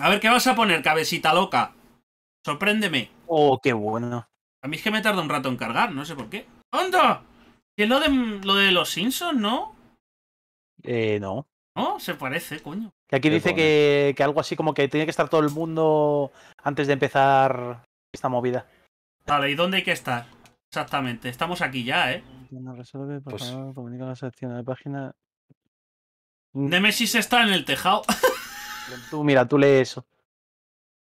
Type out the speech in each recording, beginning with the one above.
A ver, ¿qué vas a poner, cabecita loca? Sorpréndeme. Oh, qué bueno. A mí es que me tarda un rato en cargar, no sé por qué. ¡Onda! ¿Qué lo de, lo de los Simpsons, no? Eh, no. No, se parece, coño. Que aquí dice que, algo así como que tiene que estar todo el mundo antes de empezar esta movida. Vale, ¿y dónde hay que estar? Exactamente, estamos aquí ya, ¿eh? No resuelve, por pues... favor, comunica la sección de página. Nemesis está en el tejado. Tú, mira, tú lees eso.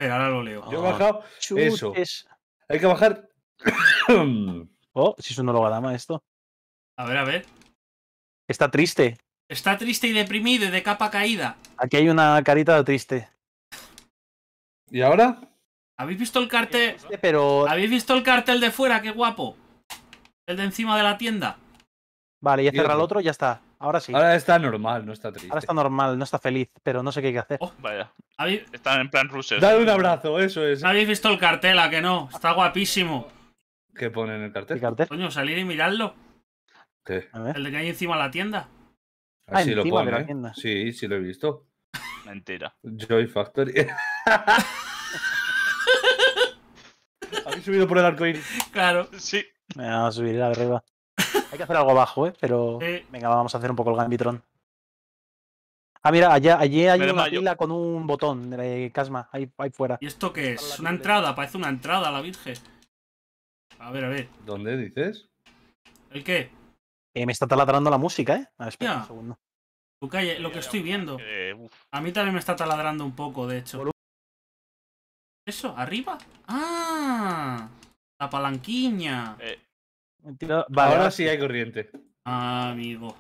ahora lo leo. Yo he oh, bajado eso. Hay que bajar. oh, si eso no es un más, esto. A ver, a ver. Está triste. Está triste y deprimido y de capa caída. Aquí hay una carita triste. ¿Y ahora? ¿Habéis visto el cartel? pero... ¿Habéis visto el cartel de fuera? ¡Qué guapo! El de encima de la tienda. Vale, ya cerra el otro, ya está. Ahora sí. Ahora está normal, no está triste. Ahora está normal, no está feliz, pero no sé qué hay que hacer. Oh, vaya. Están en plan ruso. Dale un abrazo, eso es. ¿eh? ¿Habéis visto el cartel? ¿A que no? Está guapísimo. ¿Qué pone en el cartel? cartel? Coño, salir y mirarlo. ¿Qué? El de que hay encima ah, de la ¿eh? tienda. Ah, sí Sí, lo he visto. Mentira. Joy Factory. ¿Habéis subido por el arcoíris? Claro. Sí. Me ha a subir arriba. Hay que hacer algo abajo, ¿eh? Pero venga, vamos a hacer un poco el Gambitron. Ah, mira, allá, allí hay una con un botón de Casma, ahí, fuera. ¿Y esto qué es? ¿Una entrada? Parece una entrada a la Virgen. A ver, a ver. ¿Dónde dices? ¿El qué? Eh, me está taladrando la música, ¿eh? A espera un segundo. lo que estoy viendo. Eh, a mí también me está taladrando un poco, de hecho. ¿Eso? ¿Arriba? ¡Ah! La palanquiña. Eh, Vale, Ahora sí hay corriente. Ah, amigo.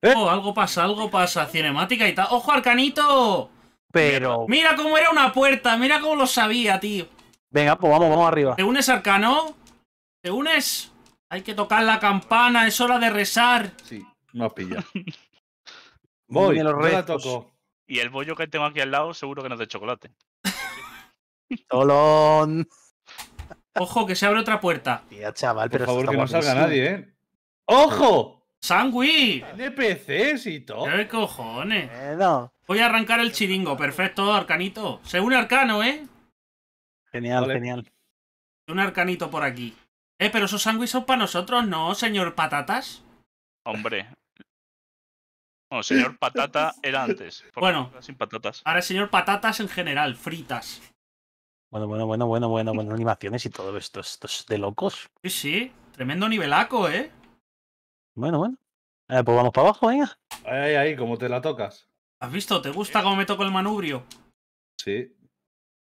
¿Eh? Oh, algo pasa, algo pasa. Cinemática y tal. ¡Ojo, Arcanito! Pero. Mira cómo era una puerta, mira cómo lo sabía, tío. Venga, pues vamos, vamos arriba. ¿Te unes, Arcano? ¿Te unes? Hay que tocar la campana, es hora de rezar. Sí, no has pillado. Voy, me lo toco. Y el bollo que tengo aquí al lado seguro que no es de chocolate. Tolón. Ojo, que se abre otra puerta. Tía, chaval, Por favor, que no salga nadie, ¿eh? ¡Ojo! ¡Sangui! NPCs y todo. ¿Qué cojones? no. Voy a arrancar el chiringo. Perfecto, arcanito. Se une arcano, ¿eh? Genial, genial. Un arcanito por aquí. Eh, pero esos sándwiches son para nosotros, ¿no, señor Patatas? Hombre. Bueno, señor Patata era antes. Bueno. Sin patatas. Ahora, señor Patatas en general, fritas. Bueno, bueno, bueno, bueno, bueno, bueno, animaciones y todo esto, esto es de locos. Sí, sí, tremendo nivelaco, ¿eh? Bueno, bueno. Eh, pues vamos para abajo, venga. Ahí, ahí, ahí, como te la tocas. ¿Has visto? ¿Te gusta cómo me toco el manubrio? Sí.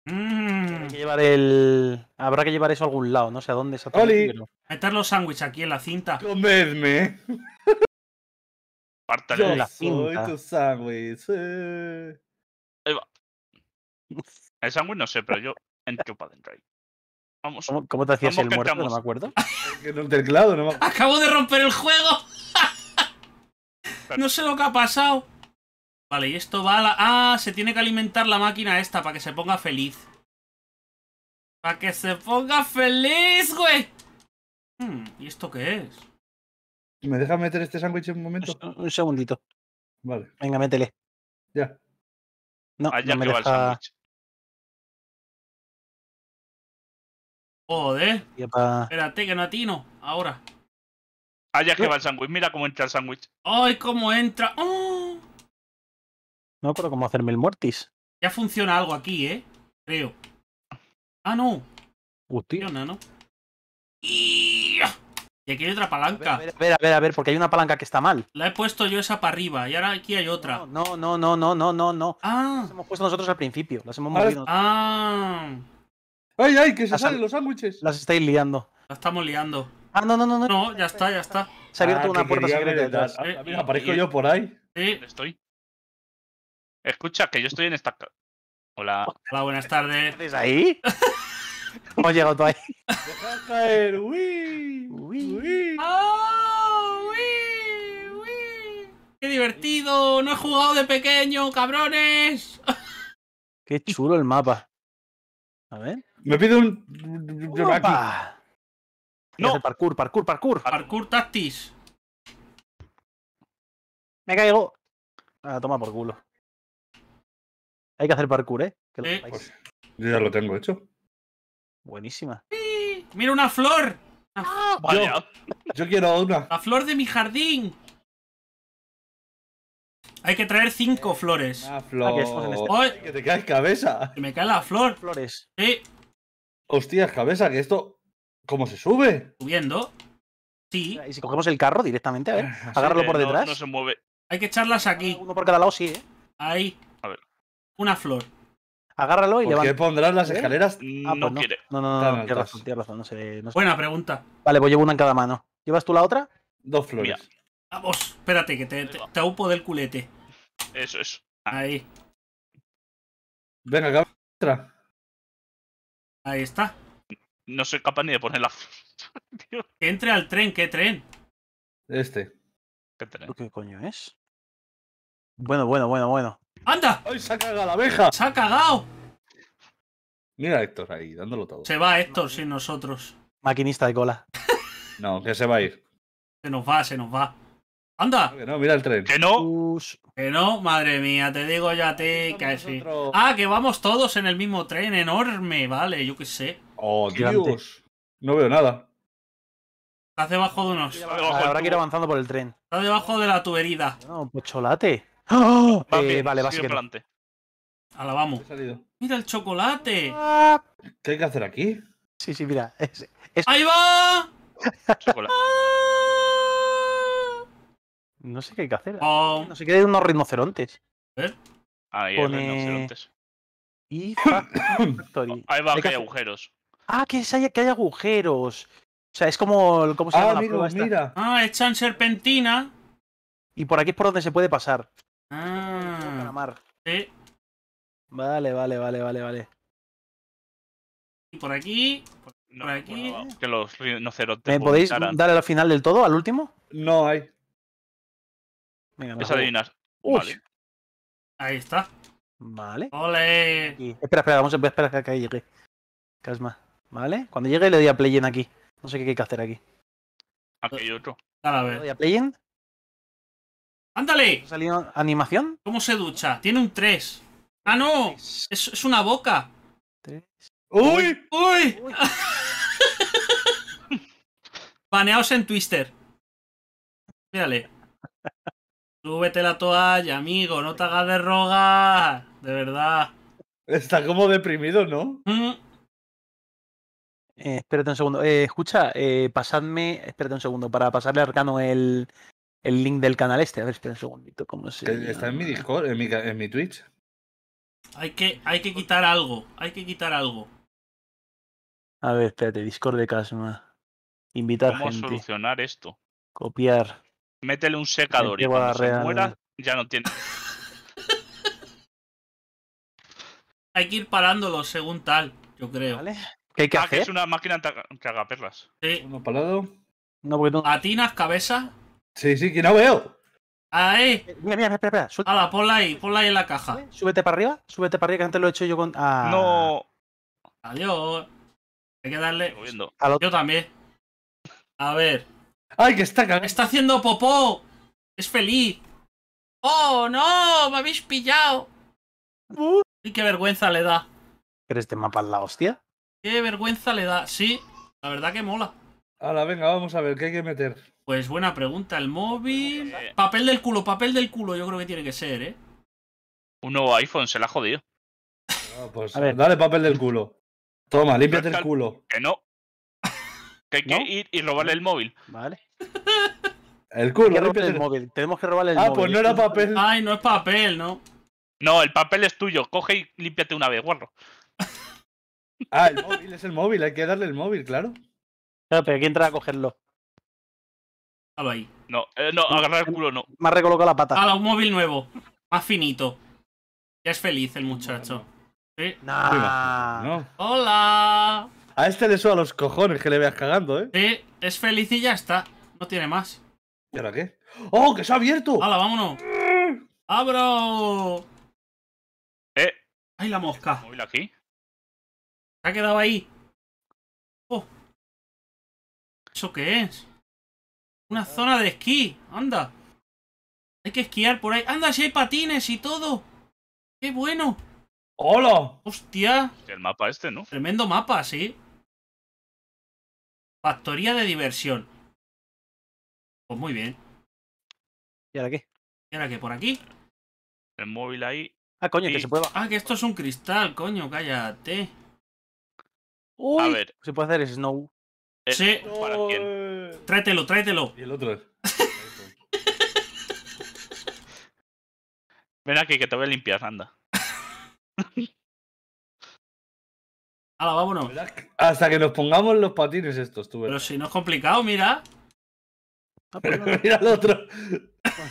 Mmm… que llevar el... Habrá que llevar eso a algún lado, no sé a dónde ¡Oli! Meter los sándwiches aquí en la cinta. Comedme. Pártale. en la cinta. tu sándwich. Eh. Ahí va. El sándwich no sé, pero yo en para Vamos. ¿Cómo, te hacías el muerto? No me acuerdo. ¡Acabo de romper el juego! no sé lo que ha pasado. Vale, y esto va a la... ¡Ah! Se tiene que alimentar la máquina esta para que se ponga feliz. ¡Para que se ponga feliz, güey! Hmm, ¿Y esto qué es? ¿Me dejas meter este sándwich en un momento? Un, segundito. Vale. Venga, métele. Ya. No, ah, ya me deja... Joder. Espérate, que no atino. Ahora. Allá ah, que va el sándwich. Mira cómo entra el sándwich. ¡Ay, cómo entra! ¡Oh! No, pero cómo hacerme el mortis. Ya funciona algo aquí, ¿eh? Creo. Ah, no. Funciona, ¿no? Y... aquí hay otra palanca. A ver, a ver, porque hay una palanca que está mal. La he puesto yo esa para arriba y ahora aquí hay otra. No, no, no, no, no, no, no. Ah. Las hemos puesto nosotros al principio. Las hemos ah. movido. Ah. ¡Ay, ay! ¡Que se salen los sándwiches! Las estáis liando. Las estamos liando. Ah, no, no, no. No, ya está, ya está. Se ha abierto ah, una puerta secreta detrás. Eh, aparezco yo por ahí. Sí. Estoy. Escucha, que yo estoy en esta. Hola. Hola, buenas tardes. ¿Estás ahí? ¿Cómo has llegado tú ahí? caer. ¡Uy! ¡Uy! ¡Oh! ¡Uy! ¡Uy! ¡Qué divertido! ¡No he jugado de pequeño, cabrones! ¡Qué chulo el mapa! A ver. Me pide un. No. Parkour, parkour, parkour. Parkour tactis. Me caigo. Ah, toma por culo. Hay que hacer parkour, ¿eh? Que lo pues, yo ya lo tengo hecho. Buenísima. ¡Mira una flor! Ah, yo, quiero una. La flor de mi jardín. Hay que traer cinco eh, flores. Ah, flor. Este- que te caes cabeza. Que me cae la flor. Flores. Sí. Hostias, cabeza, que esto. ¿Cómo se sube? Subiendo. Sí. Y si cogemos el carro directamente, a ver. agárralo por detrás. No, se mueve. Hay que echarlas aquí. Uno por cada lado, sí, ¿eh? Ahí. A ver. Una flor. Agárralo y levanta. qué pondrás las ¿Eh? escaleras? Ah, no, pues no. Quiere. No, no, no, tienes razón, No sé, Buena pregunta. Vale, pues llevo una en cada mano. ¿Llevas tú la otra? Dos flores. Vamos, espérate, que te, te, te del culete. Eso, es. Ahí. Venga, acá otra. Ahí está. No soy capaz ni de poner la Que entre al tren, ¿qué tren? Este. ¿Qué tren? ¿Qué coño es? Bueno, bueno, bueno, bueno. ¡Anda! ¡Ay, se ha cagado la abeja! ¡Se ha cagado! Mira a Héctor ahí, dándolo todo. Se va Héctor sin nosotros. Maquinista de cola. no, que se va a ir. Se nos va, se nos va. Anda. Que no, mira el tren. Que no. no, madre mía, te digo ya te ti que Ah, que vamos todos en el mismo tren, enorme, vale, yo qué sé. Oh, Dios. No veo nada. Está debajo de unos. Habrá que ir avanzando por el tren. Está debajo de la tubería. No, chocolate. ¡Ah! Eh, va eh, vale, va vamos. Mira el chocolate. Ah. ¿Qué hay que hacer aquí? Sí, sí, mira. ¡Ahí va! chocolate. ¡Ah! No sé qué hay que hacer. Oh. No sé qué hay unos rinocerontes. ¿Eh? Ahí hay rinocerontes. Ahí va, hay que hay agujeros. Ah, que, hay agujeros. O sea, es como. ¿Cómo se ah, llama ah, la mira, prueba Esta? Ah, serpentina. Y por aquí es por donde se puede pasar. Ah. Mar. Sí. Vale, vale, vale, vale, vale. Y por aquí. Por, aquí. que los rinocerontes. ¿Me podéis darle al final del todo, al último? No hay. Venga, me adivinar. Uy. Vale. Ahí está. Vale. ¡Ole! espera, espera, vamos a esperar que acá llegue. Casma. ¿Vale? Cuando llegue le doy a play in aquí. No sé qué hay que hacer aquí. Aquí hay otro. A ver. ¿Le doy a play in? ¡Ándale! ¿Ha salido animación? ¿Cómo se ducha? Tiene un 3. ¡Ah, no! Es, una boca. ¡Uy! ¡Uy! Uy. Baneaos en Twister. Mírale. Súbete la toalla, amigo, no te hagas de rogar. De verdad. Está como deprimido, ¿no? Mm. Eh, espérate un segundo. Eh, escucha, eh, pasadme. Espérate un segundo para pasarle a Arcano el, el link del canal este. A ver, espérate un segundito. ¿cómo Está en mi Discord, en mi, en Twitch. Hay que, hay que quitar algo. Hay que quitar algo. A ver, espérate. Discord de Casma. Invitar ¿Cómo gente. solucionar esto? Copiar. Métele un secador y cuando se muera ya no tiene. Hay que ir parándolo según tal, yo creo. ¿Vale? ¿Qué hay que ah, hacer? es una máquina que haga perlas. Sí. Uno parado. No, porque no. ¿Atinas, cabeza? Sí, sí, que no veo. Ahí. Eh, mira, mira, espera, espera. Suelta. Hala, ponla ahí, ponla ahí en la caja. Eh, súbete para arriba, súbete para arriba, que antes lo he hecho yo con. Ah. No. Adiós. Hay que darle. Yo también. A ver. ¡Ay, que está cagando! ¡Está haciendo popó! ¡Es feliz! ¡Oh, no! ¡Me habéis pillado! Uh. ¡Y qué vergüenza le da! ¿Eres este mapa la hostia? ¡Qué vergüenza le da! Sí, la verdad que mola. Ahora, venga, vamos a ver, ¿qué hay que meter? Pues buena pregunta, el móvil... Eh. Papel del culo, papel del culo, yo creo que tiene que ser, ¿eh? Un nuevo iPhone, se la ha jodido. Ah, pues, a ver. dale papel del culo. Toma, límpiate el culo. Que no. Que hay que ir y robarle el móvil. Vale. El culo, el móvil. Tenemos que robarle el ah, móvil. Ah, pues no era papel. Ay, no es papel, ¿no? No, el papel es tuyo. Coge y límpiate una vez, guarro. ah, el móvil es el móvil. Hay que darle el móvil, claro. Claro, pero ¿quién entra a cogerlo? Halo ahí. No, eh, no, agarrar el culo no. Me ha recolocado la pata. Hala, un móvil nuevo. Más finito. Ya es feliz el muchacho. No. Hola. A este le suba los cojones que le veas cagando, ¿eh? Sí, es feliz y ya está. No tiene más. ¿Y ahora qué? ¡Oh, que se ha abierto! ¡Hala, vámonos! ¡Abro! ¡Ah, ¡Eh! ¡Ay, la mosca! ¿El aquí? Se ha quedado ahí. ¡Oh! ¿Eso qué es? Una zona de esquí. ¡Anda! Hay que esquiar por ahí. ¡Anda, si hay patines y todo! ¡Qué bueno! ¡Hola! ¡Hostia! El mapa este, ¿no? Tremendo mapa, sí. Factoría de diversión. Pues muy bien. ¿Y ahora qué? ¿Y ahora qué? ¿Por aquí? El móvil ahí. Ah, coño, que se puede. Ah, que esto es un cristal, coño, cállate. Uy, a ver. Se puede hacer snow. Eh, sí. ¿Para quién? Tráetelo, tráetelo. Y el otro. Ven aquí que te voy a limpiar, anda. Hala, vámonos. Hasta que nos pongamos los patines estos, tú. ves. Pero si no es complicado, mira. Ah, pues mira al otro.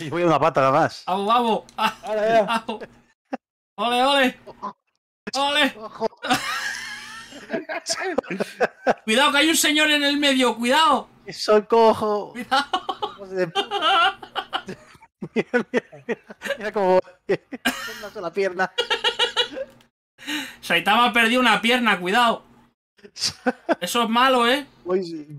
Yo voy a una pata nada más. ¡Vamos, ah, ahora ya. ole! ¡Ole! cuidado, que hay un señor en el medio, cuidado. Soy cojo. Cuidado. mira, mira, mira, mira como una sola pierna. Saitama perdió una pierna, cuidado. Eso es malo, ¿eh?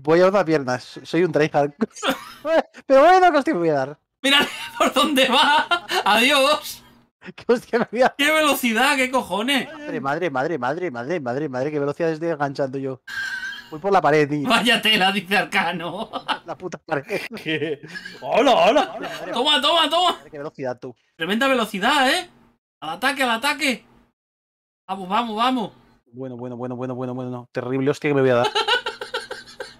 Voy, a otra pierna, soy un tryhard. Pero bueno, que me voy a dar. Mira por dónde va. Adiós. ¿Qué, hostia, me a... ¿Qué velocidad? ¿Qué cojones? Madre, madre, madre, madre, madre, madre, madre, qué velocidad estoy enganchando yo. Voy por la pared, niño. Vaya tela, dice Arcano. La puta pared. ¡Hola, hola! toma, toma, toma! qué velocidad tú. Tremenda velocidad, ¿eh? Al ataque, al ataque. Vamos, vamos, vamos. Bueno, bueno, bueno, bueno, bueno, bueno. Terrible hostia que me voy a dar.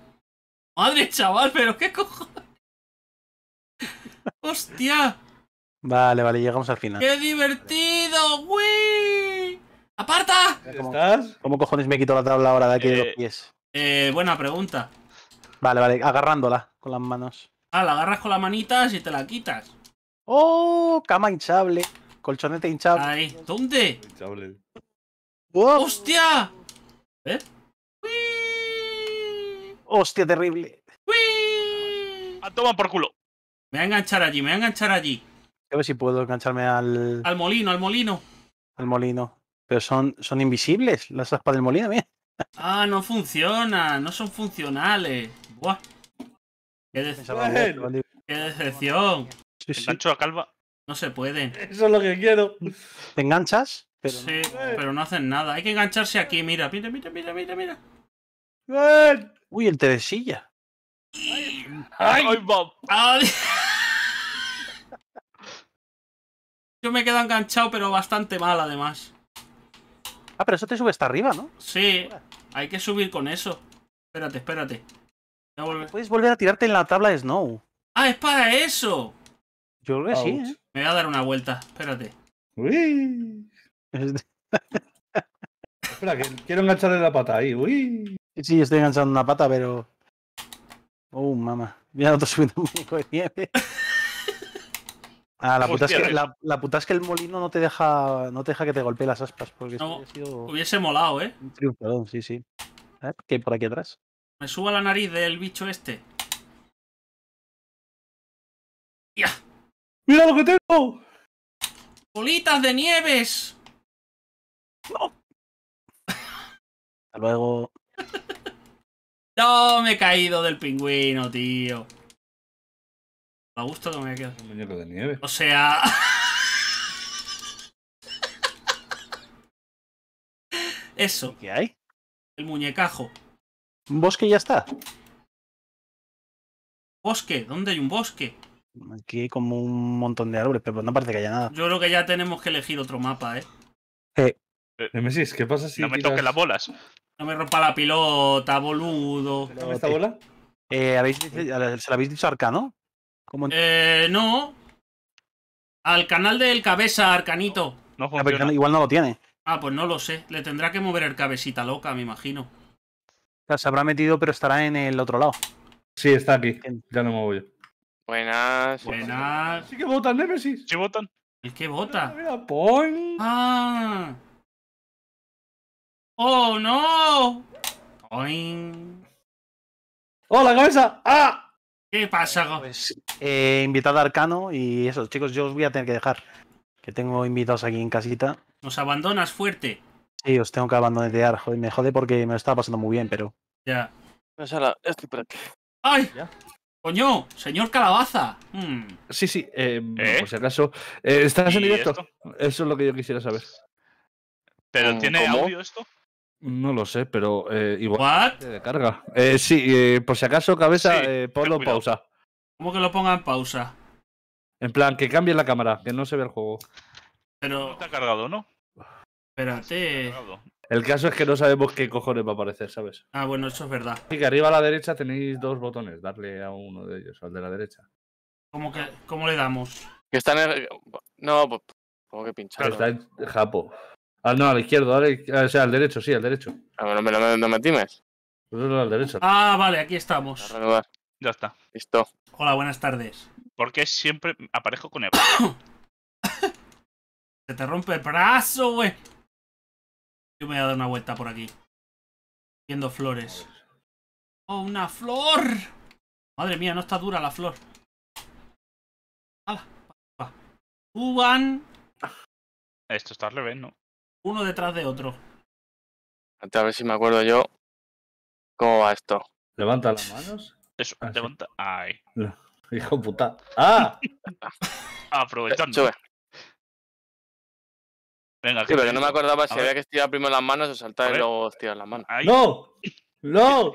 Madre chaval, pero qué cojones. ¡Hostia! Vale, vale, llegamos al final. ¡Qué divertido! ¡Wii! ¡Aparta! ¿Cómo, ¿Cómo cojones me quito la tabla ahora de aquí de los eh, pies? Eh, buena pregunta. Vale, vale, agarrándola con las manos. Ah, la agarras con las manitas y te la quitas. ¡Oh! Cama hinchable. Colchonete hinchable. Ahí. ¿Dónde? ¡Hostia! ¿Eh? ¡Wii! ¡Hostia, terrible! ¡Wii! A tomar por culo. Me voy a enganchar allí, me voy a enganchar allí. A ver si puedo engancharme al. Al molino, al molino. Al molino. Pero son, son invisibles las aspas del molino, mira. Ah, no funciona, no son funcionales. Buah. Qué, decepción! Qué decepción. Sí, a calva. No se puede. Eso es lo que quiero. ¿Te enganchas? sí, eh. pero no hacen nada. Hay que engancharse aquí, mira, mira, mira, mira, mira, mira. Uy, el Teresilla. ¡Ay! ¡Ay, Yo me quedo enganchado, pero bastante mal, además. Ah, pero eso te sube hasta arriba, ¿no? Sí, hay que subir con eso. Espérate, espérate. Puedes volver a tirarte en la tabla de Snow. ¡Ah, es para eso! Yo creo que sí, ¿eh? Me voy a dar una vuelta, espérate. Uy. Espera, que quiero engancharle la pata ahí. Uy. Sí, estoy enganchando una pata, pero. Oh, mamá. Mira, otro subiendo un poco de nieve. Ah, la puta, es que, eh. la, la puta, es que, el molino no te deja no te deja que te golpee las aspas. Porque no, Hubiese molado, ¿eh? Un sí, sí. A ¿qué hay por aquí atrás? Me subo a la nariz del bicho este. ¡Ya! ¡Mira lo que tengo! ¡Bolitas de nieves! No. luego. No, me he caído del pingüino, tío. Me gusta que me quedado. Un muñeco de nieve. O sea. Eso. ¿Qué hay? El muñecajo. ¿Un bosque y ya está? ¿Bosque? ¿Dónde hay un bosque? Aquí hay como un montón de árboles, pero no parece que haya nada. Yo creo que ya tenemos que elegir otro mapa, ¿eh? Sí. Eh, eh, Nemesis, ¿qué pasa si.? No me toque toques las bolas. No me rompa la pilota, boludo. ¿Dame esta bola? Eh, ¿Se la habéis dicho Arcano? ¿Cómo... Eh, no. Al canal del cabeza, Arcanito. Ah, no, igual no lo tiene. Ah, pues no lo sé. Le tendrá que mover el cabecita loca, me imagino. O se habrá metido, pero estará en el otro lado. Sí, está aquí. Ya no me voy Buenas. Buenas. Sí que votan, Nemesis. Sí votan. ¿El que vota? Ah. ¡Oh, no! hola ¡Oh, la cabeza! ¡Ah! ¿Qué pasa, Go? Pues, eh, invitado a Arcano y eso, chicos, yo os voy a tener que dejar. Que tengo invitados aquí en casita. ¿Nos abandonas fuerte? Sí, os tengo que abandonar. Joder, me jode porque me lo estaba pasando muy bien, pero. Ya. Pues estoy ¡Ay! ¡Coño! ¡Señor Calabaza! Hmm. Sí, sí, eh, eh, por si acaso. Eh, ¿Estás en directo? Eso es lo que yo quisiera saber. ¿Pero mm, tiene audio esto? No lo sé, pero eh, igual ¿What? de carga. Eh, sí, eh, por si acaso, cabeza, sí, eh, ponlo en pausa. ¿Cómo que lo ponga en pausa? En plan, que cambie la cámara, que no se ve el juego. Pero. Está cargado, ¿no? Espérate. El caso es que no sabemos qué cojones va a aparecer, ¿sabes? Ah, bueno, eso es verdad. Y que arriba a la derecha tenéis dos botones, darle a uno de ellos, al de la derecha. ¿Cómo, que, cómo le damos? Que está en el... No, pues, como que pinchar. Está en Japo. Ah, no, al izquierdo, al, ah, o sea, al derecho, sí, al derecho. Ah, no me lo no pues Ah, vale, aquí estamos. Ya está. Listo. Hola, buenas tardes. ¿Por qué siempre aparejo con el Se te rompe el brazo, güey. Yo me voy a dar una vuelta por aquí. Viendo flores. ¡Oh, una flor! Madre mía, no está dura la flor. ¡Hala! ¡Uban! Esto está al revés, ¿no? uno detrás de otro. A ver si me acuerdo yo cómo va esto. Levanta las manos. Eso, ah, levanta. Ay. Hijo hijo puta. ¡Ah! Aprovechando. Sube. Venga, sí, pero yo no me acordaba si había que estirar primero las manos o saltar y luego estirar las manos. ¡No! ¡No!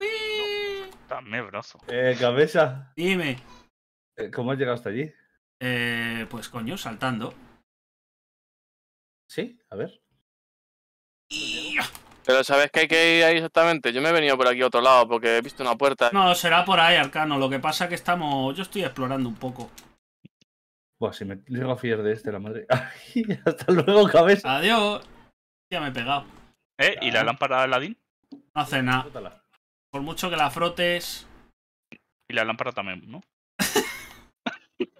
Dame brazo. Eh, cabeza. Dime. Eh, ¿Cómo has llegado hasta allí? Eh, pues coño, saltando. Sí, a ver. Pero ¿sabes que hay que ir ahí exactamente? Yo me he venido por aquí a otro lado porque he visto una puerta. No, será por ahí, Arcano. Lo que pasa es que estamos... Yo estoy explorando un poco. Buah, si me llego a fiar de este, la madre... hasta luego, cabeza. Adiós. Ya me he pegado. ¿Eh? ¿Y la lámpara de Aladdin? No hace nada. Por mucho que la frotes... Y la lámpara también, ¿no? Yo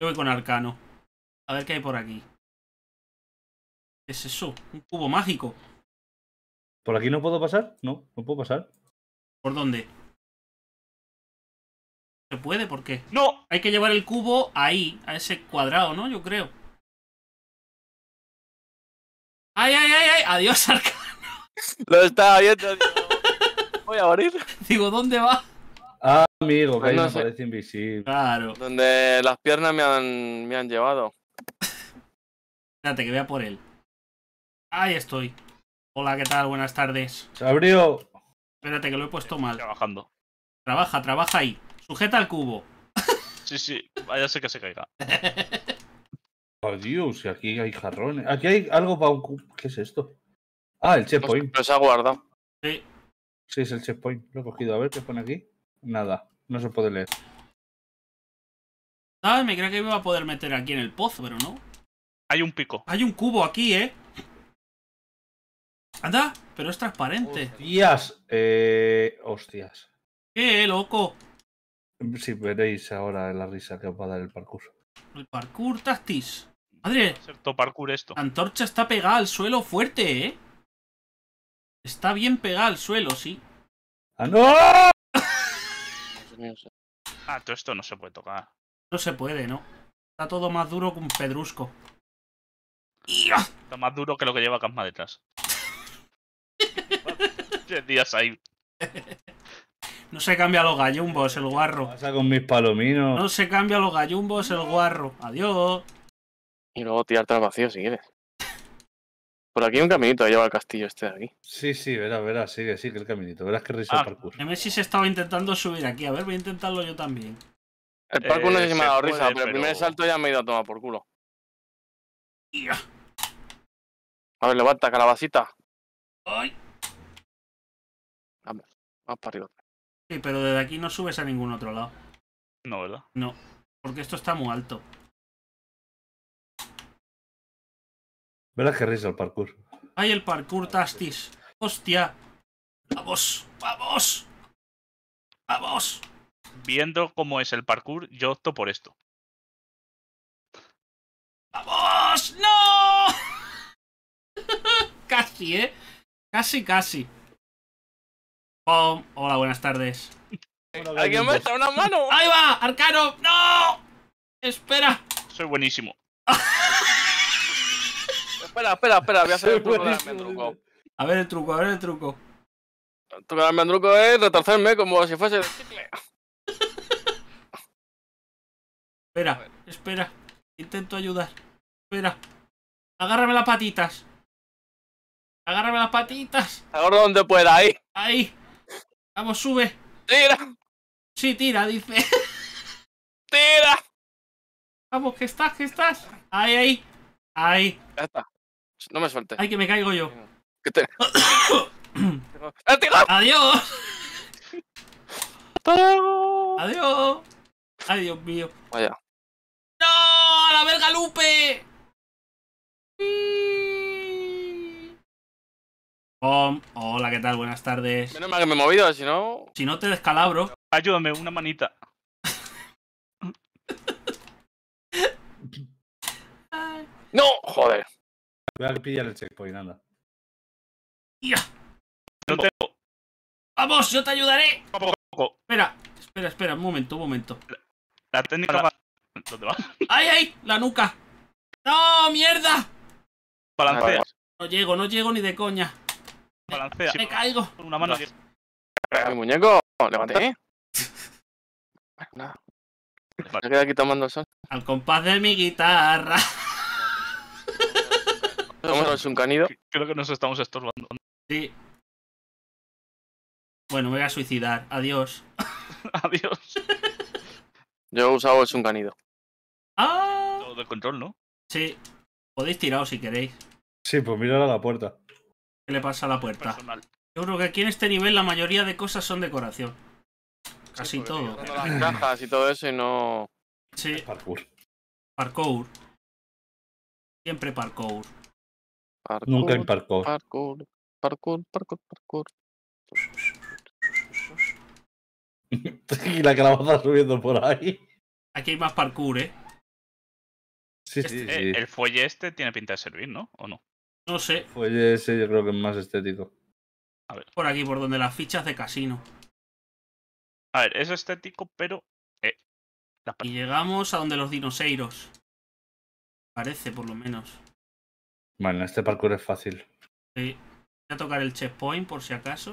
voy con Arcano. A ver qué hay por aquí. ¿Qué es eso? Un cubo mágico. ¿Por aquí no puedo pasar? No, no puedo pasar. ¿Por dónde? ¿Se puede? ¿Por qué? ¡No! Hay que llevar el cubo ahí, a ese cuadrado, ¿no? Yo creo. ¡Ay, ay, ay, ay! ¡Adiós, Arcano! Lo estaba viendo. Voy a morir. Digo, ¿dónde va? Ah, amigo, que pues ahí me parece invisible. Claro. Donde las piernas me han, me han llevado. Espérate, que vea por él. Ahí estoy. Hola, ¿qué tal? Buenas tardes. Se abrió. Espérate, que lo he puesto mal. Trabajando. Trabaja, trabaja ahí. Sujeta al cubo. Sí, sí, vaya ah, sé que se caiga. Adiós, Dios, aquí hay jarrones. Aquí hay algo para un cubo. ¿Qué es esto? Ah, el checkpoint. pues se Sí. Sí, es el checkpoint. Lo he cogido. A ver qué pone aquí. Nada, no se puede leer. ¿Sabes? me creía que me iba a poder meter aquí en el pozo, pero no. Hay un pico. Hay un cubo aquí, ¿eh? Anda, pero es transparente. Hostias, eh, hostias. ¡Qué loco! Si veréis ahora la risa que os va a dar el parkour. El parkour táctis Madre. Cierto parkour esto. La antorcha está pegada al suelo fuerte, ¿eh? Está bien pegada al suelo, sí. ¡Ah, no! ah, todo esto no se puede tocar. No se puede, ¿no? Está todo más duro que un pedrusco. Está más duro que lo que lleva Kasma detrás días ahí. No se cambia los gallumbos, el guarro. pasa con mis palominos? No se cambia los gallumbos, el guarro. Adiós. Y luego tirarte al vacío si quieres. Por aquí hay un caminito lleva el castillo este de aquí. Sí, sí, verás, verás, sigue, sigue el caminito. Verás que risa ah. el parkour. Nemesis estaba intentando subir aquí. A ver, voy a intentarlo yo también. El parkour no eh, se me ha dado risa, pero el primer salto ya me ha ido a tomar por culo. A ver, levanta, calabacita. ¡Ay! Sí, pero desde aquí no subes a ningún otro lado. No, ¿verdad? No, porque esto está muy alto. ¿Verdad que risa el parkour? ¡Ay, el parkour, Tastis! ¡Hostia! ¡Vamos! ¡Vamos! ¡Vamos! Viendo cómo es el parkour, yo opto por esto. ¡Vamos! ¡No! casi, ¿eh? Casi, casi. Oh, hola, buenas tardes. ¿Alguien me una mano? ¡Ahí va! ¡Arcano! ¡No! ¡Espera! Soy buenísimo. espera, espera, espera. Voy a hacer el truco A ver el truco, a ver el truco. El truco de es retorcerme como si fuese chicle. espera, espera. Intento ayudar. Espera. Agárrame las patitas. Agárrame las patitas. Agárrame donde pueda, ahí. Ahí. Vamos, sube. Tira. Sí, tira, dice. Tira. Vamos, que estás, que estás. Ahí, ahí. Ahí. Ya está. No me suelte. Ay, que me caigo yo. Que te... ¡Ah, Adiós. ¡Adiós! Adiós. Ay, mío. Vaya. ¡No! la verga, Lupe! Hola, ¿qué tal? Buenas tardes. Menos mal que me he movido, si no. Si no te descalabro. Ayúdame, una manita. ¡No! Joder. Voy a el checkpoint, nada. ¡Ya! No ¡Vamos! ¡Yo te ayudaré! Poco, Espera, espera, espera, un momento, un momento. La, técnica ¿Dónde va? ¡Ay, ay! ¡La nuca! ¡No, mierda! No llego, no llego ni de coña balancea. Me caigo. Con una mano. Mi muñeco, levante. queda aquí tomando sol. Al compás de mi guitarra. es un canido. Creo que nos estamos estorbando. Sí. Bueno, voy a suicidar. Adiós. Adiós. Yo he usado el canido. ¡Ah! Todo de control, ¿no? Sí. Podéis tiraros si queréis. Sí, pues mira a la puerta le pasa a la puerta. Yo creo que aquí en este nivel la mayoría de cosas son decoración. Casi todo. Las cajas y todo eso y no... Sí. parkour. Parkour. Siempre parkour. Nunca hay parkour. Parkour, parkour, parkour, parkour. y la calabaza subiendo por ahí. Aquí hay más parkour, ¿eh? Sí, sí, este, sí. El fuelle este tiene pinta de servir, ¿no? ¿O no? No sé. Pues ese yo creo que es más estético. A ver. Por aquí, por donde las fichas de casino. A ver, es estético, pero. Eh, Y llegamos a donde los dinoseiros Parece, por lo menos. Bueno, este parkour es fácil. Sí. Voy a tocar el checkpoint por si acaso.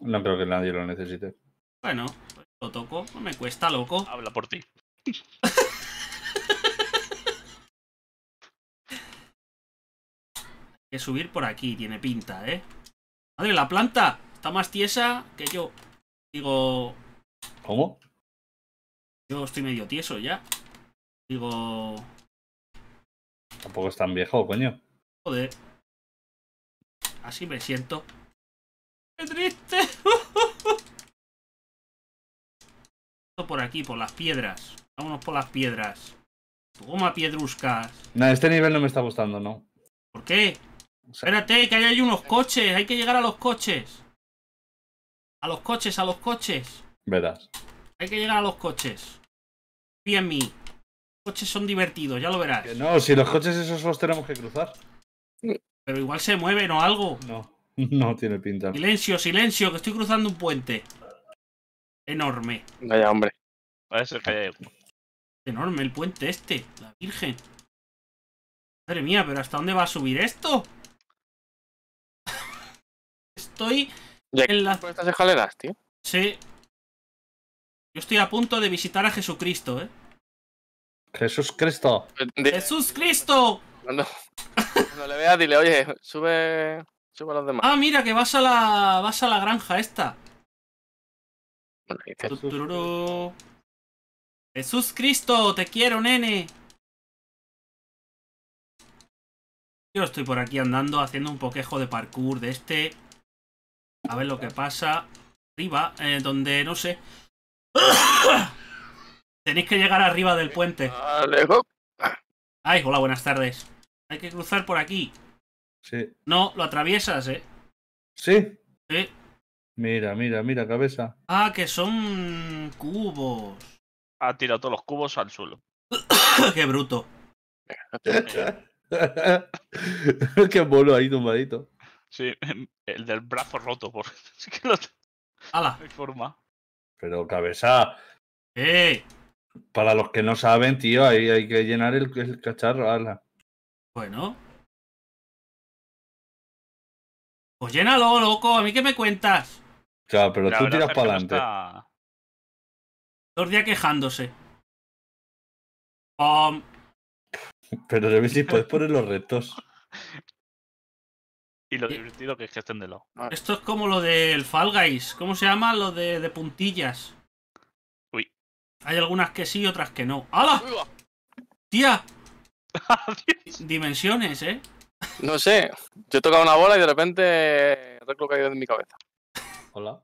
No creo que nadie lo necesite. Bueno, pues lo toco. me cuesta, loco. Habla por ti. subir por aquí, tiene pinta, ¿eh? Madre, la planta está más tiesa que yo. Digo... ¿Cómo? Yo estoy medio tieso ya. Digo... Tampoco es tan viejo, coño. Joder. Así me siento. ¡Qué triste! por aquí, por las piedras. Vámonos por las piedras. Toma, piedruscas. nada este nivel no me está gustando, ¿no? ¿Por qué? Espérate, que ahí hay unos coches. Hay que llegar a los coches. A los coches, a los coches. Verás. Hay que llegar a los coches. en mí. Los coches son divertidos, ya lo verás. no, si los coches esos los tenemos que cruzar. Pero igual se mueven o algo. No, no tiene pinta. Silencio, silencio, que estoy cruzando un puente. Enorme. Vaya, hombre. Parece que Enorme el puente este, la Virgen. Madre mía, pero ¿hasta dónde va a subir esto? estoy en las por estas escaleras, tío. Sí. Yo estoy a punto de visitar a Jesucristo, ¿eh? Jesús Cristo. Eh, de... Jesús Cristo. Cuando, le veas, dile, oye, sube, sube a los demás. Ah, mira, que vas a la, vas a la granja esta. Bueno, Jesús Cristo, te quiero, nene. Yo estoy por aquí andando haciendo un poquejo de parkour de este. A ver lo que pasa arriba, eh, donde no sé. Tenéis que llegar arriba del puente. Oh. Ay, hola, buenas tardes. Hay que cruzar por aquí. Sí. No, lo atraviesas, ¿eh? Sí. Sí. Mira, mira, mira, cabeza. Ah, que son cubos. Ha tirado todos los cubos al suelo. Qué bruto. Qué mono ahí tumbadito. Sí, el del brazo roto, por. eso que ¡Hala! forma. Pero cabeza. ¡Eh! Para los que no saben, tío, ahí hay que llenar el, cacharro, ala. Bueno. Pues llénalo, loco, a mí qué me cuentas. Claro, pero tú tiras para adelante. Dos días quejándose. Pero Pero si puedes poner los retos y lo eh, divertido que es que estén de lado. Esto es como lo del Fall Guys. ¿Cómo se llama? Lo de, puntillas. Uy. Hay algunas que sí, otras que no. ¡Hala! ¡Tía! Dimensiones, ¿eh? No sé. Yo he tocado una bola y de repente reclo caído en mi cabeza. Hola.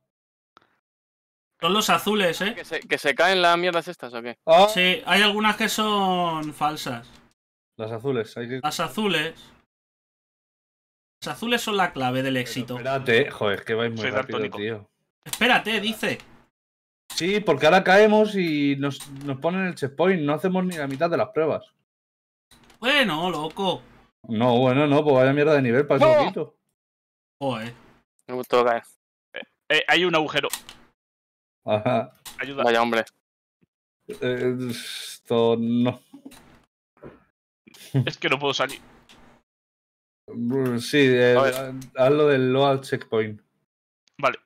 Son los azules, ¿eh? ¿Que se, caen las mierdas estas o qué? Ah. Sí, hay algunas que son falsas. Las azules, hay que... Las azules. Los azules son la clave del éxito. espérate, joder, que vais muy rápido, tío. Espérate, dice. Sí, porque ahora caemos y nos, nos ponen el checkpoint. No hacemos ni la mitad de las pruebas. Bueno, loco. No, bueno, no, pues vaya mierda de nivel para el poquito. Joder. Me gustó caer. Eh, eh, hay un agujero. Ajá. Ayuda. Vaya, hombre. Eh, esto no. Es que no puedo salir. Mm, sí, eh, hazlo del Loal checkpoint. Vale.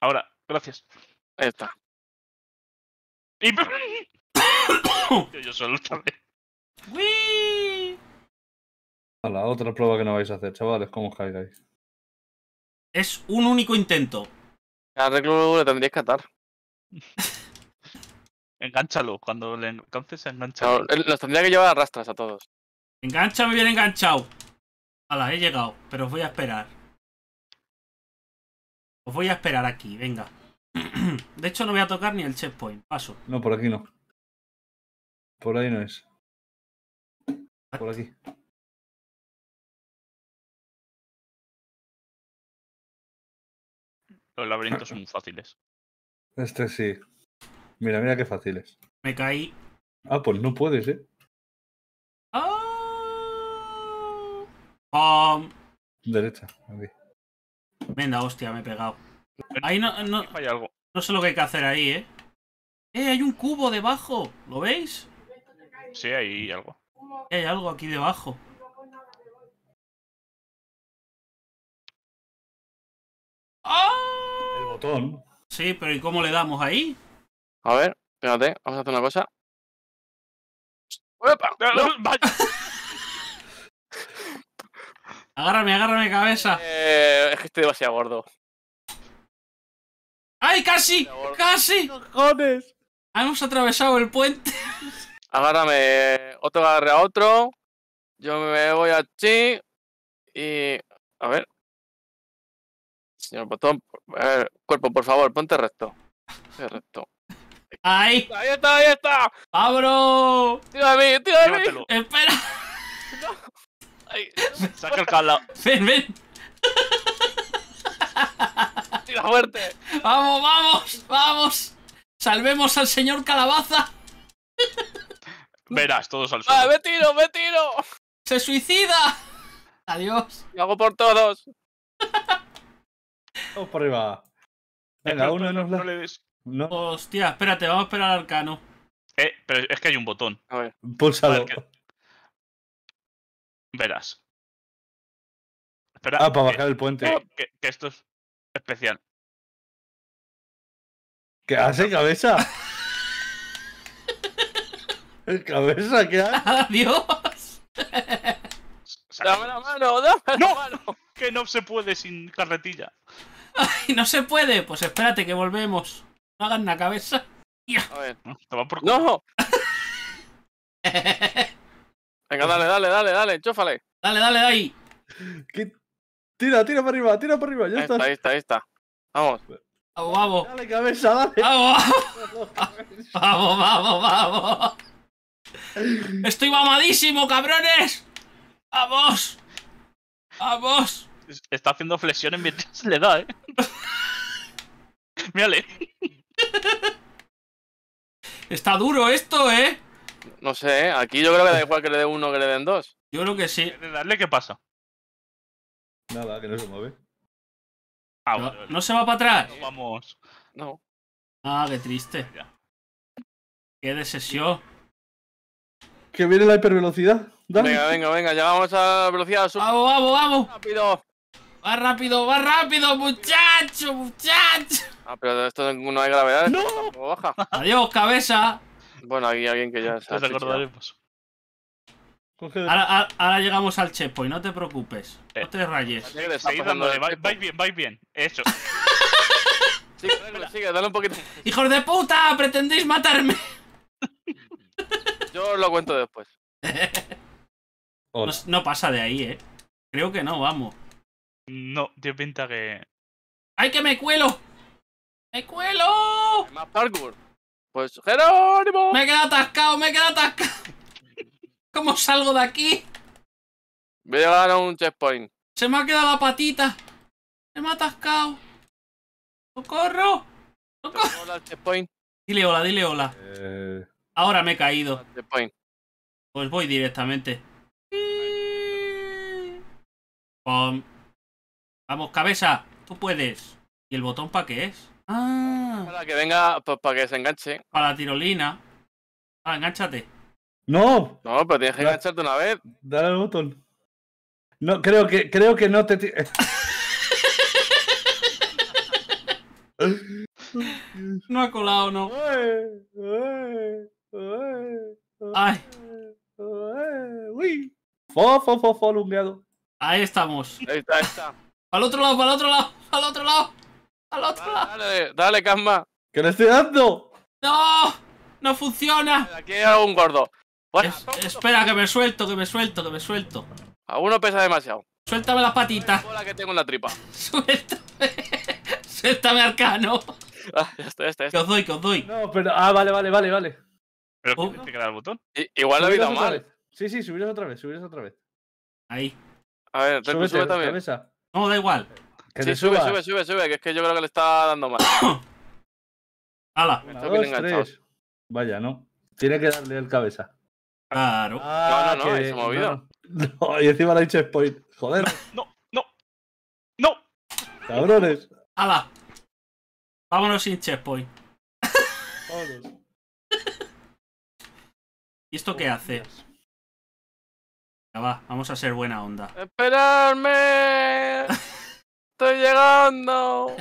Ahora, gracias. Ahí está. Y... Yo solo ¡Wii! A la otra prueba que no vais a hacer, chavales, ¿cómo os caigáis? Es un único intento. Arreglo le tendrías que atar. Engánchalo, cuando le enganches, engancha. Eh, los tendría que llevar a rastras a todos. Engánchame bien enganchado. Hala, he llegado, pero os voy a esperar. Os voy a esperar aquí, venga. De hecho, no voy a tocar ni el checkpoint. Paso. No, por aquí no. Por ahí no es. Por aquí. Los laberintos son fáciles. Este sí. Mira, mira qué fáciles. Me caí. Ah, pues no puedes, ¿eh? Um... Derecha. Aquí. Venga, hostia, me he pegado. Ahí no, no, algo. no sé lo que hay que hacer ahí, ¿eh? ¡Eh, hay un cubo debajo! ¿Lo veis? Sí, hay algo. Eh, hay algo aquí debajo. ¡Ah! El botón. Sí, pero ¿y cómo le damos ahí? A ver, espérate, vamos a hacer una cosa. Agárrame, agárrame cabeza. Eh, es que estoy demasiado gordo. ¡Ay, casi! ¡Casi! ¡Cojones! Hemos atravesado el puente. Agárrame. Otro agarre a otro. Yo me voy a Y. A ver. Señor Botón, cuerpo, por favor, ponte recto. Ponte recto. ¡Ahí! ¡Ahí está, ahí está! ¡Pablo! Tío de mí, tío de mí! ¡Espera! saca el calado. Ven, ven. Tira fuerte. Vamos, vamos, vamos. Salvemos al señor Calabaza. Verás, todos al suelo. me tiro, me tiro. Se suicida. Adiós. Lo hago por todos. Vamos por arriba. Venga, uno de los no le No. Hostia, espérate, vamos a esperar al arcano. Eh, pero es que hay un botón. A ver. Púlsalo. Verás. Espera, ah, para bajar el puente. Que, que, esto es especial. ¿Qué hace, cabeza? ¿El cabeza qué hace? ¡Adiós! ¡Dame la mano! ¡Dame la no, mano! Que no se puede sin carretilla. ¡Ay, no se puede! Pues espérate que volvemos. No hagan la cabeza. A ver. Te va ¡No! Venga, dale, dale, dale, dale, Dale, dale, ahí. Tira, tira para arriba, tira para arriba, ya está. Ahí está, ahí está. Vamos. Vamos, vamos. Dale, cabeza, dale. Vamos, vamos, vamos, vamos. Estoy mamadísimo, cabrones. Vamos. Vamos. Está haciendo flexiones mientras le da, eh. Mírale. Está duro esto, eh. No sé, ¿eh? aquí yo creo que da igual que le dé uno o que le den dos. Yo creo que sí. Eh, darle, ¿qué pasa? Nada, que no se mueve. Ah, no, se va para atrás? vamos. No. Ah, qué triste. Qué desesión Que viene la hipervelocidad. Venga, venga, venga, ya vamos a velocidad. Vamos, vamos, vamos. Rápido. Va rápido, va rápido, muchacho, muchacho. Ah, pero esto no hay gravedad. No. Baja. Adiós, cabeza. Bueno, aquí alguien que ya se ha recordaremos. Pues. Ahora, llegamos al checkpoint, no te preocupes. Eh. No te rayes. Seguid dándole, vais, bien, vais bien. Eso. sigue, dale, dale un poquito. ¡Hijos de puta! ¡Pretendéis matarme! Yo os lo cuento después. no, pasa de ahí, eh. Creo que no, vamos. No, tiene pinta que. ¡Ay, que me cuelo! ¡Me cuelo! Más parkour. Pues Jerónimo. Me he quedado atascado, me he quedado atascado. ¿Cómo salgo de aquí? Voy a llegar a un checkpoint. Se me ha quedado la patita. Se me ha atascado. ¡Socorro! ¡Socorro! Hola checkpoint. Dile hola, dile hola. Eh. Ahora me he caído. Pues voy directamente. Vamos, cabeza, tú puedes. ¿Y el botón para qué es? Ah. Para que venga, pues para que se enganche. Para la tirolina. Ah, enganchate. No. No, pero tienes que engancharte una vez. Dale al botón. No, creo que, creo que no te. no ha colado, no. Ay. Uy. Fo, fo, fo, fo, lumbreado Ahí estamos. Ahí está, ahí está. Al otro lado, para el otro lado, al otro lado. ¡Al otro Dale, dale, calma. ¡Que le estoy dando! ¡No! ¡No funciona! Aquí hay algún gordo. espera, que me suelto, que me suelto, que me suelto. A uno pesa demasiado. Suéltame las patitas. Hola, que tengo en la tripa. Suéltame. Suéltame, arcano. Ah, ya este. ya Que os doy, que os doy. No, pero. Ah, vale, vale, vale, vale. Pero oh. te el botón. igual lo he visto. mal. Sí, sí, subiros otra vez, subiros otra vez. Ahí. A ver, te sube también. No, da igual. Que sí, sube, sube, sube, sube, que es que yo creo que le está dando mal. ¡Hala! dos, tres. Vaya, ¿no? Tiene que darle el cabeza. Claro. Ah, no, no, se ha movido. No, y encima la ha dicho spoil. Joder. No, no, no. Cabrones. ¡Hala! Vámonos sin checkpoint. Vámonos. ¿Y esto qué hace? Ya va, vamos a ser buena onda. ¡Esperadme! estoy llegando.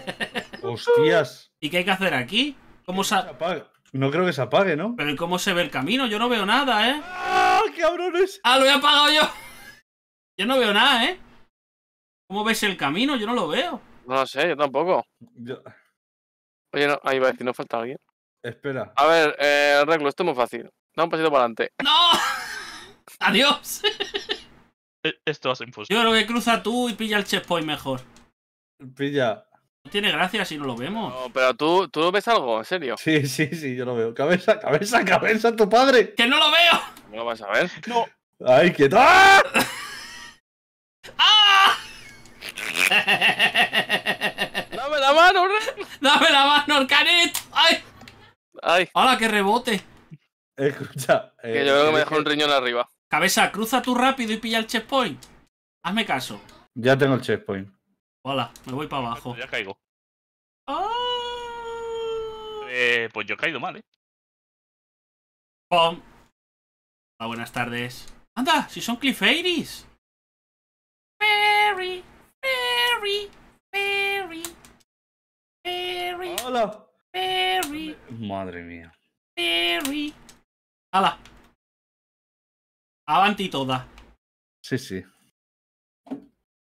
Hostias. ¿Y qué hay que hacer aquí? ¿Cómo se apaga? No creo que se apague, ¿no? Pero cómo se ve el camino? Yo no veo nada, ¿eh? ¡Ah, qué cabrones! ¡Ah, lo he apagado yo! Yo no veo nada, ¿eh? ¿Cómo ves el camino? Yo no lo veo. No sé, yo tampoco. Oye, no, ahí va a decir, no falta alguien. Espera. A ver, eh, esto es muy fácil. Da un pasito para adelante. ¡No! ¡Adiós! E-, esto va a Yo creo que cruza tú y pilla el checkpoint mejor. Pilla. No tiene gracia si no lo vemos. No, pero tú, tú ves algo, en serio. Sí, sí, sí, yo lo veo. Cabeza, cabeza, cabeza, tu padre. ¡Que no lo veo! ¿No lo vas a ver? No. ¡Ay, qué ¡Ah! ¡Ah! ¡Dame la mano, Ren! ¡Dame la mano, Canet! ¡Ay! ¡Ay! ¡Hala, qué rebote! Escucha. Eh, que yo creo que me dejó un riñón arriba. Cabeza, cruza tú rápido y pilla el checkpoint. Hazme caso. Ya tengo el checkpoint. Hola, me voy para pues abajo. Ya caigo. ¡Ah! Eh, pues yo he caído mal, ¿eh? ¡Pum! Hola, ah, buenas tardes. ¡Anda! ¡Si son Cliff Fairies! ¡Fairy! ¡Fairy! ¡Fairy! ¡Fairy! ¡Hola! ¡Fairy! Madre mía. ¡Fairy! ¡Hala! ¡Avanti toda! Sí, sí.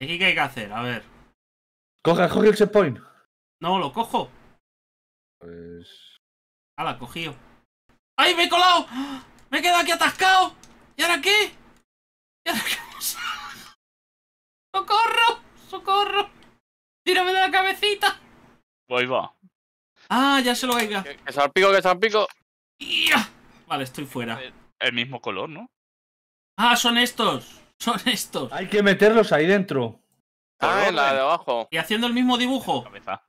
qué hay que hacer? A ver. Coge, coge el checkpoint. No, lo cojo. Pues. Ah, la cogido. ¡Ay, me he colado! ¡Me he quedado aquí atascado! ¿Y ahora qué? ¿Y ahora qué ¡Socorro! ¡Socorro! ¡Tírame de la cabecita! Voy, va. Ah, ya se lo caiga. Que, salpico, que salpico. Vale, estoy fuera. el mismo color, ¿no? Ah, son estos. Son estos. Hay que meterlos ahí dentro. Ah, la de abajo. Y haciendo el mismo dibujo. Cabeza.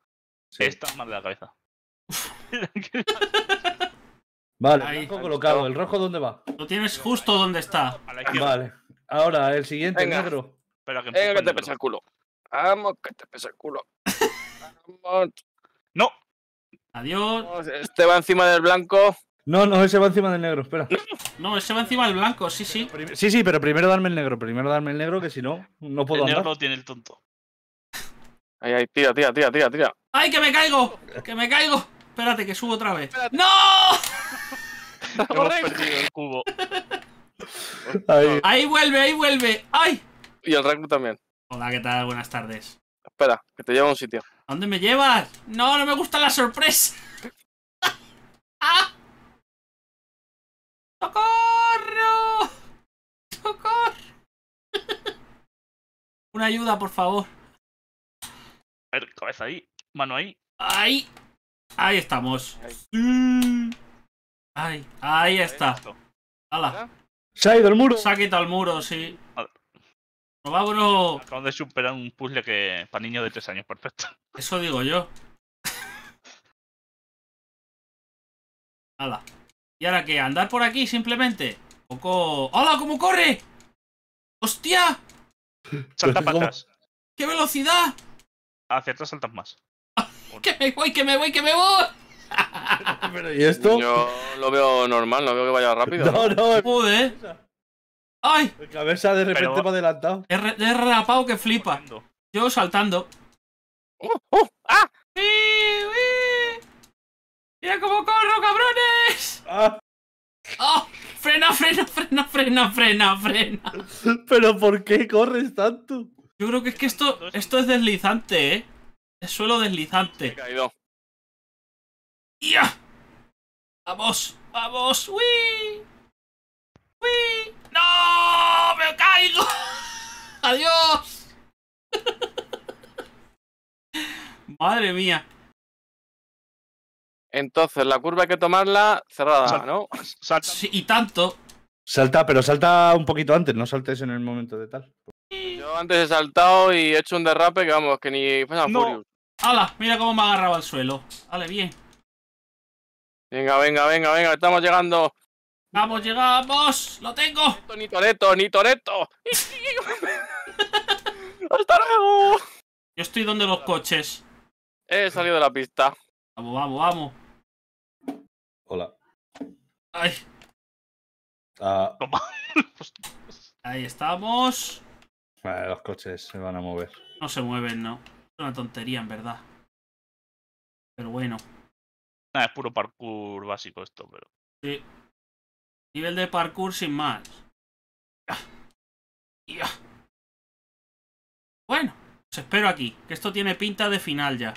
Esta más de la cabeza. vale, colocado. ¿El rojo dónde va? Lo tienes justo donde está. Vale. Ahora, el siguiente, negro. Venga, que te pesa el culo. Vamos, que te pesa el culo. Vamos. No. Adiós. Este va encima del blanco. No, no, ese va encima del negro, espera. No, ese va encima del blanco, sí, sí. Sí, sí, pero primero darme el negro, primero darme el negro, que si no, no puedo el negro no tiene el tonto. Ahí, ahí, tira, tira, tira, tira, tira. ¡Ay, que me caigo! ¡Que me caigo! Espérate, que subo otra vez. ¡No! el cubo. Ahí. vuelve, ahí vuelve. ¡Ay! Y el también. Hola, ¿qué tal? Buenas tardes. Espera, que te llevo a un sitio. ¿A dónde me llevas? No, no me gusta la sorpresa. ¡Socorro! ¡Socorro! Una ayuda, por favor. A ver, cabeza ahí, mano ahí. Ahí. Ahí estamos. Ahí, ahí, está. ¡Hala! Se ha ido el muro. Se ha quitado el muro, sí. No, vámonos. Acabo de superar un puzzle que para niños de tres años, perfecto. Eso digo yo. ¡Hala! ¿Y ahora qué? ¿Andar por aquí simplemente? poco... ¡Hola! ¿Cómo corre? ¡Hostia! Salta patas. ¡Qué velocidad! Ah, hacia atrás saltas más. ¡Que me voy, que me voy, que me voy! Pero, ¿y esto? Yo lo veo normal, no veo que vaya rápido. No, no, pude. ¡Ay! La cabeza de repente me ha adelantado. He, rapado que flipa. Yo saltando. ¡Oh! ¡Oh! ¡Ah! ¡Sí! ¡Mira cómo corro, cabrones! Ah. Oh, frena, frena, frena, frena, frena, frena! ¿Pero por qué corres tanto? Yo creo que es que esto, esto es deslizante, ¿eh? Es suelo deslizante. he caído. ¡Ya! ¡Vamos! ¡Vamos! ¡Uy! ¡Uy! ¡No! ¡Me caigo! ¡Adiós! Madre mía. Entonces, la curva hay que tomarla cerrada, ¿no? y tanto. Salta, pero salta un poquito antes, no saltes en el momento de tal. Yo antes he saltado y he hecho un derrape que vamos, que ni ¡Hala! Mira cómo me agarraba al suelo. Vale, bien. Venga, venga, venga, venga, estamos llegando. ¡Vamos, llegamos! ¡Lo tengo! ¡Ni Toreto, ni Toreto! ¡Hasta luego! Yo estoy donde los coches. He salido de la pista. Vamos, vamos, vamos. Hola. Ah. Pues, pues. Ahí estamos. los coches se van a mover. No se mueven, no. Es una tontería, en verdad. Pero bueno. Nada, es puro parkour básico esto, pero. Sí. Nivel de parkour sin más. Bueno, os pues espero aquí, que esto tiene pinta de final ya.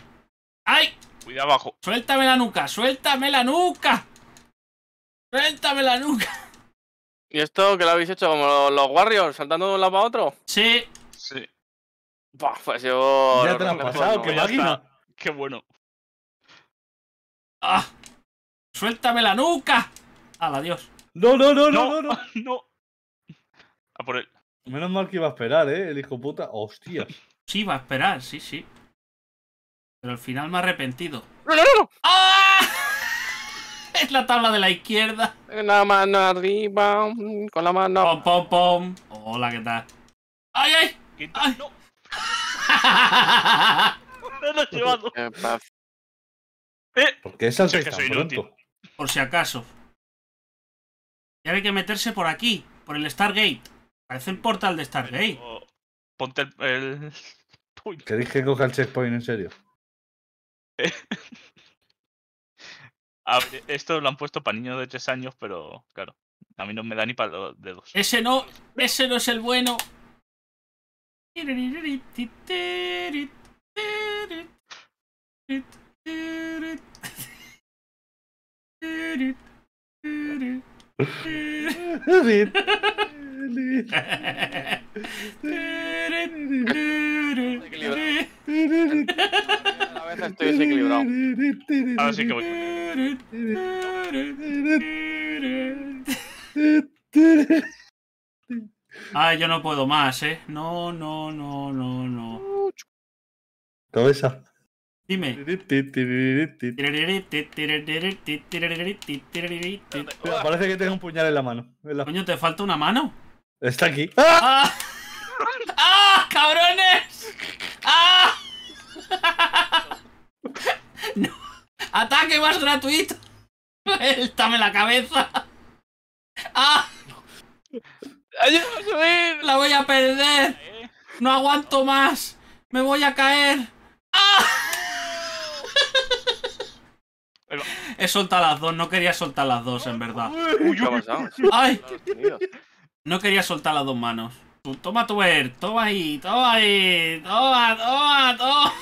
¡Ay! Cuidado abajo. Suéltame la nuca, suéltame la nuca. Suéltame la nuca. ¿Y esto que lo habéis hecho como los, Warriors, saltando de un lado a otro? Sí. Sí. pues yo... Ya te qué máquina. Qué bueno. ¡Ah! ¡Suéltame la nuca! ¡Hala, Dios! No, no, no, no, no, no. A por él. Menos mal que iba a esperar, ¿eh? El hijo puta. ¡Hostias! Sí, va a esperar, sí, sí. Pero al final me ha arrepentido. ¡No, no, no! ¡Ah! Es la tabla de la izquierda. Eh, la mano arriba, mm, con la mano... Pom, pom, pom. Hola, ¿qué tal? ¡Ay, ay! ¿Qué ay. ¡No! ¡No lo he llevado! ¿Por qué es si Por si acaso. Ya hay que meterse por aquí, por el Stargate. Parece el portal de Stargate. ponte el... el... ¿Queréis que coja el checkpoint en serio? esto lo han puesto para niños de tres años, pero claro, a mí no me da ni para los dedos. Ese no, ese no es el bueno. A veces estoy desequilibrado. Ahora sí que voy. Ay, ah, yo no puedo más, ¿eh? No, no, no, no, no. Cabeza. Dime. parece que tengo un puñal en la mano. Coño, ¿te falta una mano? Está aquí. ¡Ah! ¡Ah cabrones! No. ¡Ataque más gratuito! Dame la cabeza! ¡Ah! ¡La voy a perder! ¡No aguanto más! ¡Me voy a caer! ¡Ah! He soltado las dos, no quería soltar las dos, en verdad. ¡Ay! No quería soltar las dos manos. Toma tu toma ahí, toma ahí, toma, toma, toma.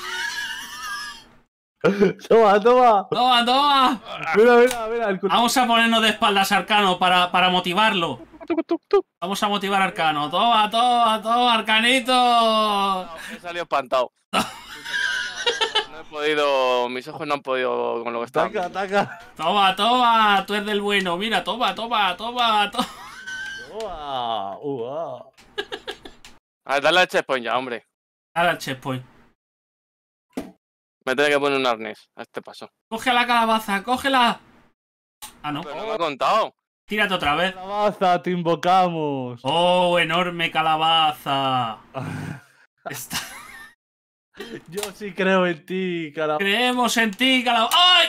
Toma, toma. Toma, toma. Mira, mira, mira. Vamos a ponernos de espaldas a Arcano para, para motivarlo. Vamos a motivar a Arcano. Toma, toma, toma, Arcanito. He salido espantado. no he podido. Mis ojos no han podido con lo que está. Ataca, ataca. Toma, toma. Tú eres del bueno. Mira, toma, toma, toma, toma. Toma. a ver, dale al checkpoint ya, hombre. Dale al checkpoint. Me tenía que poner un arnés a este paso. ¡Coge la calabaza! ¡Cógela! Ah, no. Pero no me contado. Tírate otra vez. Calabaza, te invocamos. Oh, enorme calabaza. Yo sí creo en ti, calabaza. Creemos en ti, calabaza. ¡Ay!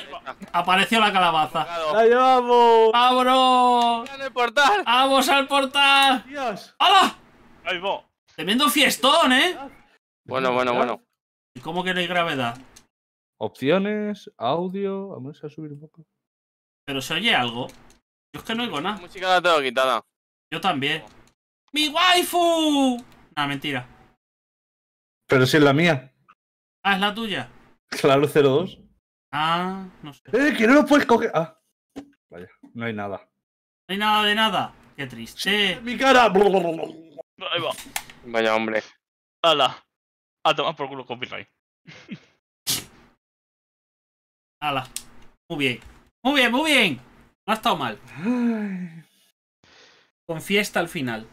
Apareció la calabaza. ¡La llevamos! ¡Vámonos! ¡Al portal! ¡Vamos al portal! ¡Dios! ¡Hala! ¡Ahí va! Tremendo fiestón, ¿eh? Bueno, bueno, bueno. ¿Y cómo que no hay gravedad? Opciones, audio. Vamos a subir un poco. Pero se oye algo. Yo es que no oigo nada. música la tengo quitada. Yo también. ¡Mi waifu! Nah, mentira. Pero si es la mía. Ah, es la tuya. Claro, 02. Ah, no sé. ¡Eh, que no lo puedes coger! Ah. Vaya, no hay nada. No hay nada de nada. Qué triste. ¡Mi cara! Ahí va. Vaya, hombre. ¡Hala! A tomar por culo copyright. Ala. Muy bien. Muy bien, muy bien. No ha estado mal. Con fiesta al final.